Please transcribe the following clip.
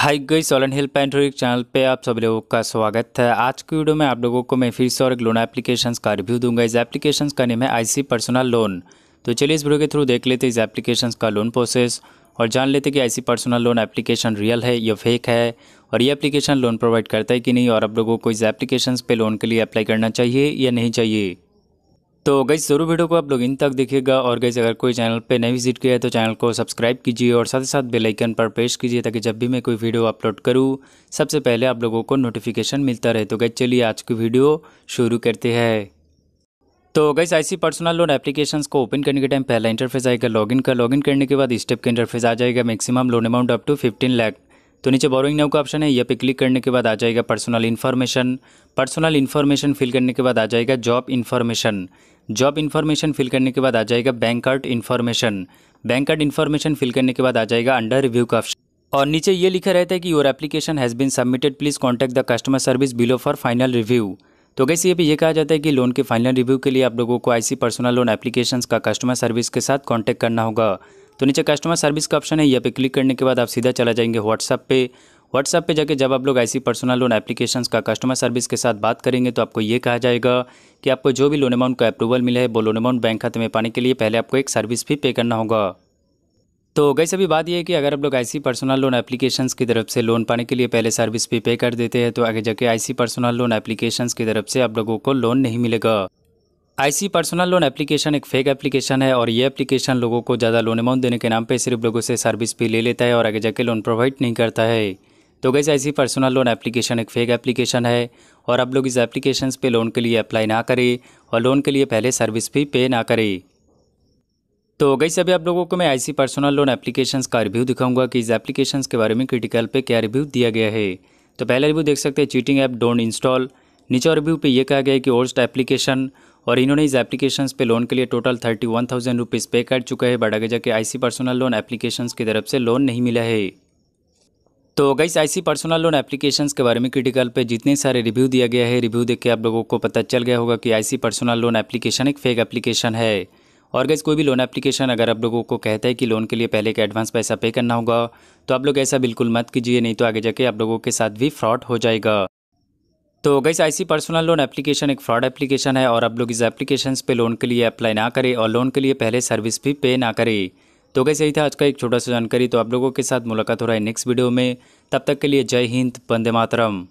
हाय गई सोलन हिल पेंट्रिक चैनल पे आप सभी लोगों का स्वागत है आज की वीडियो में आप लोगों को मैं फिर से और एक लोन एप्लीकेशंस का रिव्यू दूंगा इस एप्लीकेशंस का नेम है आईसी पर्सनल लोन तो चलिए इस वीडियो के थ्रू देख लेते हैं इस एप्लीकेशंस का लोन प्रोसेस और जान लेते कि IC personal loan application real है या फेक है और ये एप्लीकेशन लोन प्रोवाइड करता है कि नहीं और आप लोगों को इस एप्लीकेशन पर लोन के लिए अप्लाई करना चाहिए या नहीं चाहिए तो गई जरूर वीडियो को आप लोग इन तक देखिएगा और गई अगर कोई चैनल पे नहीं विजिट किया है तो चैनल को सब्सक्राइब कीजिए और साथ ही साथ बेल आइकन पर प्रेस कीजिए ताकि जब भी मैं कोई वीडियो अपलोड करूँ सबसे पहले आप लोगों को नोटिफिकेशन मिलता रहे तो गई चलिए आज की वीडियो शुरू करते हैं तो गैस ऐसी पर्सनल लोन एप्लीकेशंस को ओपन करने के टाइम पहला इंटरफेस आएगा लॉगिन का लॉगिन करने के बाद स्टेप का इंटरफेस आ जाएगा maximum loan amount up to fifteen lakh तो नीचे बोरोइंग नाउ का ऑप्शन है यह पे क्लिक करने के बाद आ जाएगा personal information personal information fill करने के बाद आ जाएगा job information job information fill करने के बाद आ जाएगा bank card information bank card information fill करने के बाद आ जाएगा अंडर रिव्यू का ऑप्शन और नीचे ये लिखा रहता है कि your application has been submitted please contact the customer service below for final review तो कैसे ये भी ये कहा जाता है कि लोन के फाइनल रिव्यू के लिए आप लोगों को आईसी पर्सनल लोन एप्लीकेशंस का कस्टमर सर्विस के साथ कॉन्टैक्ट करना होगा तो नीचे कस्टमर सर्विस का ऑप्शन है यहाँ पे क्लिक करने के बाद आप सीधा चला जाएंगे व्हाट्सअप पे व्हाट्सएप पे जाके जब आप लोग ऐसी पर्सनल लोन एप्लीकेशंस का कस्टमर सर्विस के साथ बात करेंगे तो आपको ये कहा जाएगा कि आपको जो भी लोन अमाउंट का अप्रूवल मिला है वो लोन अमाउंट बैंक खाते में पाने के लिए पहले आपको एक सर्विस फी पे करना होगा तो गई सभी बात यह है कि अगर आप लोग ऐसी पर्सनल लोन एप्लीकेशंस की तरफ से लोन पाने के लिए पहले सर्विस फी पे कर देते हैं तो आगे जाके ऐसी पर्सनल लोन एप्लीकेशंस की तरफ से आप लोगों को लोन नहीं मिलेगा आईसी पर्सनल लोन एप्लीकेशन एक फेक एप्लीकेशन है और ये एप्लीकेशन लोगों को ज़्यादा लोन अमाउंट देने के नाम पे सिर्फ लोगों से सर्विस भी ले लेता है और आगे जाके लोन प्रोवाइड नहीं करता है तो गैस ऐसी पर्सनल लोन एप्लीकेशन एक फेक एप्लीकेशन है और आप लोग इस एप्लीकेशन पे लोन के लिए अप्लाई ना करें और लोन के लिए पहले सर्विस फी पे ना करें तो गई सभी आप लोगों को मैं ऐसी पर्सनल लोन एप्लीकेशंस का रिव्यू दिखाऊंगा कि इस एप्लीकेशंस के बारे में क्रिटिकल पे क्या रिव्यू दिया गया है तो पहला रिव्यू देख सकते हैं चीटिंग ऐप डोंट इंस्टॉल नीचे रिव्यू पे ये कहा गया है कि ओर्स्ट एप्लीकेशन और इन्होंने इस एप्लीकेशन पे लोन के लिए total thirty one thousand rupees pay कर चुका है बडा गजा के आईसी पर्सनल लोन एप्लीकेशन की तरफ से लोन नहीं मिला है तो गई ऐसी पर्सनल लोन एप्लीकेशंस के बारे में क्रिटिकल पे जितने सारे रिव्यू दिया गया है रिव्यू देख के आप लोगों को पता चल गया होगा कि ऐसी पर्सनल लोन एप्लीकेशन एक फेक एप्लीकेशन है और गैस कोई भी लोन एप्लीकेशन अगर आप लोगों को कहता है कि लोन के लिए पहले का एडवांस पैसा पे करना होगा तो आप लोग ऐसा बिल्कुल मत कीजिए नहीं तो आगे जाके आप लोगों के साथ भी फ्रॉड हो जाएगा तो गैस ऐसी पर्सनल लोन एप्लीकेशन एक फ्रॉड एप्लीकेशन है और आप लोग इस एप्लीकेशन पर लोन के लिए अप्लाई ना करें और लोन के लिए पहले सर्विस भी पे ना करें तो कैसे ही था आज का एक छोटा सा जानकारी तो आप लोगों के साथ मुलाकात हो रहा है नेक्स्ट वीडियो में तब तक के लिए जय हिंद बंदे मातरम